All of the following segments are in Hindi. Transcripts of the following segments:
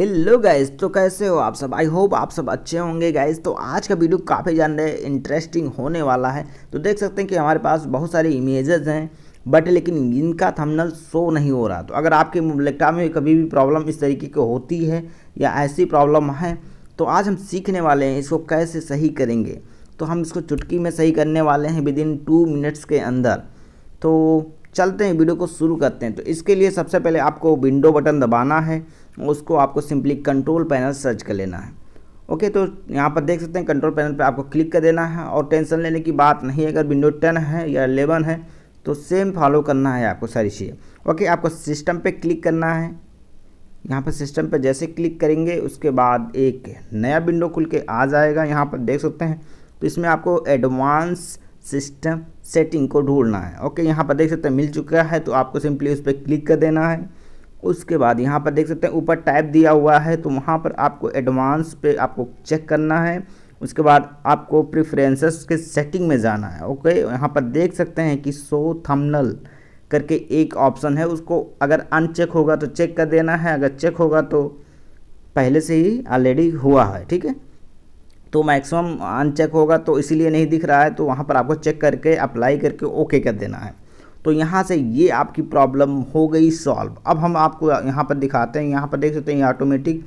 हेलो गाइज तो कैसे हो आप सब आई होप आप सब अच्छे होंगे गाइज तो आज का वीडियो काफ़ी ज़्यादा इंटरेस्टिंग होने वाला है तो देख सकते हैं कि हमारे पास बहुत सारे इमेजेस हैं बट लेकिन इनका थंबनेल शो नहीं हो रहा तो अगर आपके लैपटॉप में कभी भी प्रॉब्लम इस तरीके की होती है या ऐसी प्रॉब्लम है तो आज हम सीखने वाले हैं इसको कैसे सही करेंगे तो हम इसको चुटकी में सही करने वाले हैं विद इन टू मिनट्स के अंदर तो चलते हैं वीडियो को शुरू करते हैं तो इसके लिए सबसे पहले आपको विंडो बटन दबाना है उसको आपको सिंपली कंट्रोल पैनल सर्च कर लेना है ओके तो यहाँ पर देख सकते हैं कंट्रोल पैनल पर आपको क्लिक कर देना है और टेंशन लेने की बात नहीं अगर विंडो टेन है या एलेवन है तो सेम फॉलो करना है आपको सारी चीज़ें ओके आपको सिस्टम पर क्लिक करना है यहाँ पर सिस्टम पर जैसे क्लिक करेंगे उसके बाद एक नया विंडो खुल के आ जाएगा यहाँ पर देख सकते हैं तो इसमें आपको एडवांस सिस्टम सेटिंग को ढूंढना है ओके यहाँ पर देख सकते हैं मिल चुका है तो आपको सिंपली उस पर क्लिक कर देना है उसके बाद यहाँ पर देख सकते हैं ऊपर टाइप दिया हुआ है तो वहाँ पर आपको एडवांस पे आपको चेक करना है उसके बाद आपको प्रिफ्रेंसेस के सेटिंग में जाना है ओके यहाँ पर देख सकते हैं कि सो थमनल करके एक ऑप्शन है उसको अगर अनचेक होगा तो चेक कर देना है अगर चेक होगा तो पहले से ही ऑलरेडी हुआ है ठीक है तो मैक्सिमम अनचेक होगा तो इसीलिए नहीं दिख रहा है तो वहाँ पर आपको चेक करके अप्लाई करके ओके कर देना है तो यहाँ से ये आपकी प्रॉब्लम हो गई सॉल्व अब हम आपको यहाँ पर दिखाते हैं यहाँ पर देख सकते हैं ये ऑटोमेटिक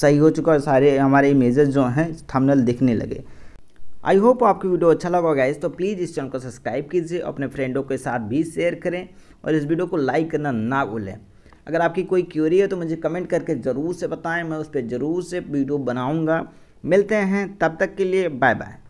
सही हो चुका है सारे हमारे इमेजेस जो हैं थंबनेल दिखने लगे आई होप आपकी वीडियो अच्छा लगा गाइज तो प्लीज़ इस चैनल को सब्सक्राइब कीजिए अपने फ्रेंडों के साथ भी शेयर करें और इस वीडियो को लाइक करना ना भूलें अगर आपकी कोई क्यूरी है तो मुझे कमेंट करके ज़रूर से बताएं मैं उस पर ज़रूर से वीडियो बनाऊँगा मिलते हैं तब तक के लिए बाय बाय